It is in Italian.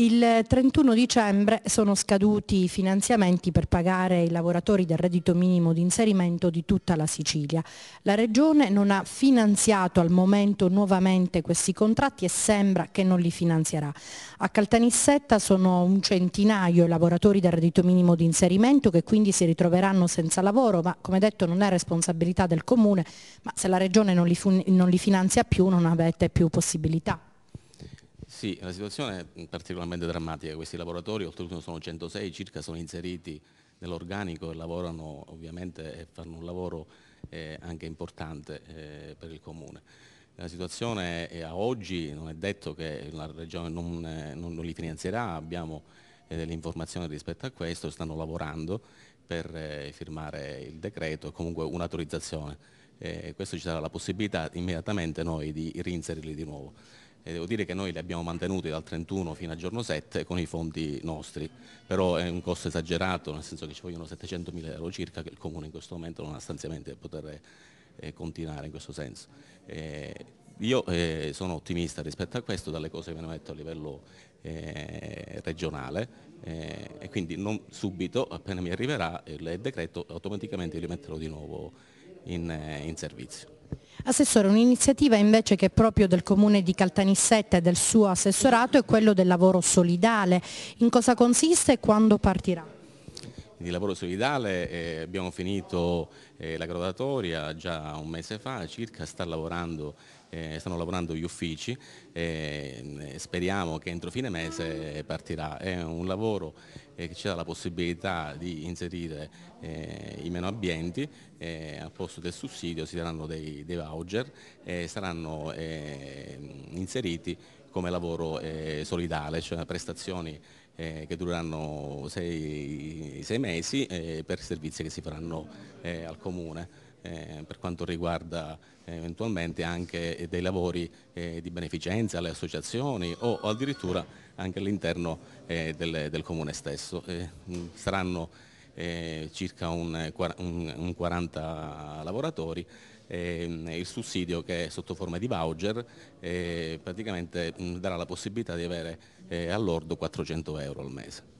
Il 31 dicembre sono scaduti i finanziamenti per pagare i lavoratori del reddito minimo di inserimento di tutta la Sicilia. La Regione non ha finanziato al momento nuovamente questi contratti e sembra che non li finanzierà. A Caltanissetta sono un centinaio i lavoratori del reddito minimo di inserimento che quindi si ritroveranno senza lavoro, ma come detto non è responsabilità del Comune, ma se la Regione non li, non li finanzia più non avete più possibilità. Sì, la situazione è particolarmente drammatica. Questi lavoratori, oltretutto sono 106 circa, sono inseriti nell'organico e lavorano ovviamente e fanno un lavoro eh, anche importante eh, per il Comune. La situazione è, a oggi non è detto che la Regione non, eh, non, non li finanzierà, abbiamo eh, delle informazioni rispetto a questo, stanno lavorando per eh, firmare il decreto e comunque un'autorizzazione. Eh, questo ci darà la possibilità immediatamente noi di reinserirli di nuovo. E devo dire che noi li abbiamo mantenuti dal 31 fino al giorno 7 con i fondi nostri, però è un costo esagerato, nel senso che ci vogliono 700 mila euro circa che il Comune in questo momento non ha stanziamenti per poter eh, continuare in questo senso. Eh, io eh, sono ottimista rispetto a questo dalle cose che mi hanno detto a livello eh, regionale eh, e quindi non subito, appena mi arriverà il decreto, automaticamente li metterò di nuovo in, eh, in servizio. Assessore, un'iniziativa invece che è proprio del comune di Caltanissetta e del suo assessorato è quello del lavoro solidale. In cosa consiste e quando partirà? di lavoro solidale eh, abbiamo finito eh, la graduatoria già un mese fa circa, sta lavorando, eh, stanno lavorando gli uffici e eh, eh, speriamo che entro fine mese partirà. È un lavoro eh, che ci dà la possibilità di inserire i meno abbienti, al posto del sussidio si daranno dei, dei voucher e saranno inseriti come lavoro eh, solidale, cioè prestazioni eh, che dureranno sei, sei mesi eh, per servizi che si faranno eh, al Comune. Eh, per quanto riguarda eh, eventualmente anche dei lavori di beneficenza alle associazioni o, o addirittura anche all'interno del, del, comune stesso. saranno eh, circa un, eh, un, un, 40 lavoratori, ehm, il sussidio che è sotto forma di voucher eh, praticamente mh, darà la possibilità di avere eh, all'ordo 400 euro al mese.